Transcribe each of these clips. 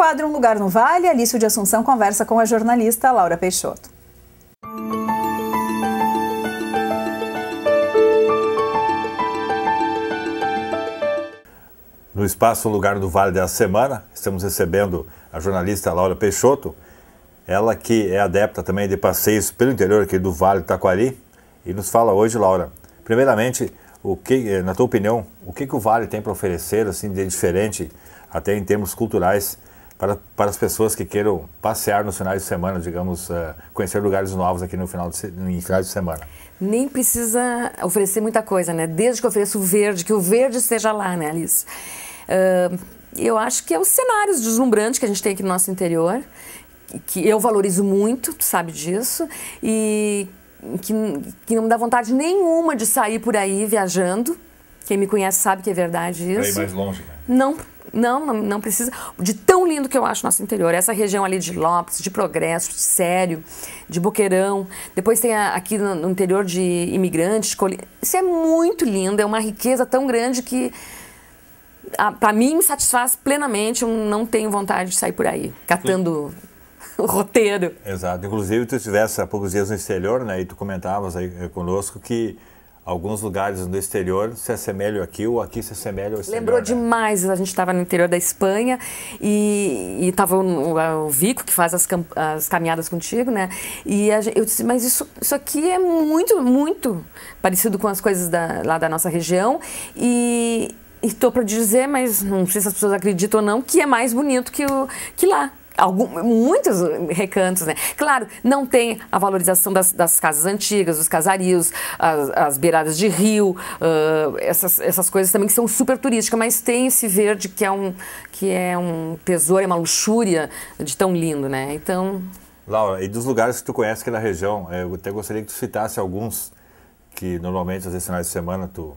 quadro Um Lugar no Vale, Alício de Assunção conversa com a jornalista Laura Peixoto. No espaço Um Lugar no Vale da semana, estamos recebendo a jornalista Laura Peixoto, ela que é adepta também de passeios pelo interior aqui do Vale do Taquari, e nos fala hoje, Laura, primeiramente, o que, eh, na tua opinião, o que, que o Vale tem para oferecer assim de diferente, até em termos culturais, para, para as pessoas que queiram passear nos finais de semana, digamos, uh, conhecer lugares novos aqui no final de, em finais de semana? Nem precisa oferecer muita coisa, né? Desde que ofereça o verde, que o verde esteja lá, né, Alice? Uh, eu acho que é os cenários deslumbrantes que a gente tem aqui no nosso interior, que eu valorizo muito, tu sabe disso, e que, que não me dá vontade nenhuma de sair por aí viajando. Quem me conhece sabe que é verdade isso. Pra ir mais longe, né? Não, não, não, não precisa. De tão lindo que eu acho nosso interior. Essa região ali de Lopes, de Progresso, de Sério, de Boqueirão. Depois tem a, aqui no, no, interior de Imigrantes. Isso é muito lindo, é uma riqueza tão grande que para mim me satisfaz plenamente. Eu não tenho vontade de sair por aí catando o roteiro. Exato. Inclusive, tu estivesse há poucos dias no exterior, né? E tu comentavas aí eh, conosco que alguns lugares no exterior se assemelham aqui ou aqui se assemelham ao exterior. Lembrou né? demais, a gente estava no interior da Espanha e estava o, o, Vico, que faz as, as caminhadas contigo, né? E a, eu disse, mas isso, isso aqui é muito, muito parecido com as coisas da, lá da nossa região e estou para dizer, mas não sei se as pessoas acreditam ou não, que é mais bonito que, o, que lá algum, muitos recantos, né? Claro, não tem a valorização das, das casas antigas, os casarios, as, as beiradas de rio, uh, essas, essas coisas também que são super turísticas, mas tem esse verde que é um, que é um tesouro, é uma luxúria de tão lindo, né? Então... Laura, e dos lugares que tu conhece aqui na região, eh, eu até gostaria que tu citasse alguns que normalmente, às vezes, finais de semana, tu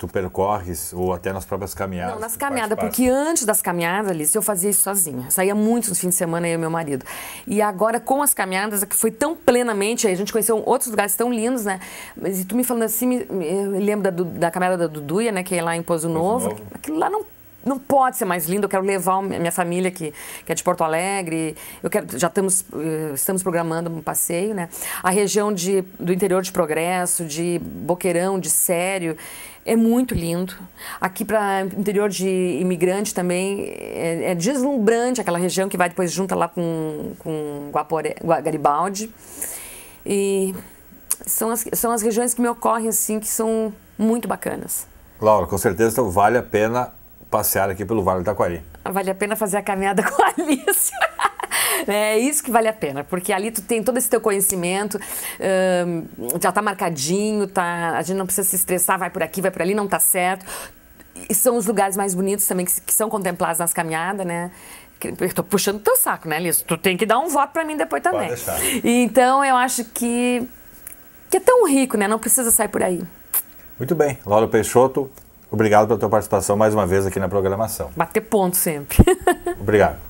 tu percorres ou até nas próprias caminhadas? Não, nas caminhadas, porque antes das caminhadas, Alice, eu fazia isso sozinha. saía muito nos fins de semana eu e meu marido. E agora com as caminhadas, é que foi tão plenamente, a gente conheceu outros lugares tão lindos, né? Mas e tu me falando assim, me, me lembro da, da caminhada da Duduia, né, que é lá em Pozo Novo. Pozo Novo. Aquilo lá não não pode ser mais lindo, eu quero levar minha família que, que é de Porto Alegre, eu quero, já estamos, eh, estamos programando um passeio, né? A região de, do interior de Progresso, de Boqueirão, de Sério, é muito lindo. Aqui para interior de imigrante também é, é, deslumbrante aquela região que vai depois junta lá com, com Guapore, Garibaldi. E são as, são as regiões que me ocorrem assim que são muito bacanas. Laura, com certeza vale a pena passear aqui pelo Vale do Taquari. Vale a pena fazer a caminhada com a Alice. É isso que vale a pena, porque ali tu tem todo esse teu conhecimento, hum, já tá marcadinho, tá, a gente não precisa se estressar, vai por aqui, vai por ali, não tá certo. E são os lugares mais bonitos também que, que são contemplados nas caminhadas, né? Eu tô puxando teu saco, né, Liz? Tu tem que dar um voto para mim depois também. Pode Então eu acho que, que é tão rico, né? Não precisa sair por aí. Muito bem. Laura Peixoto, Obrigado pela tua participação mais uma vez aqui na programação. Bater ponto sempre. Obrigado.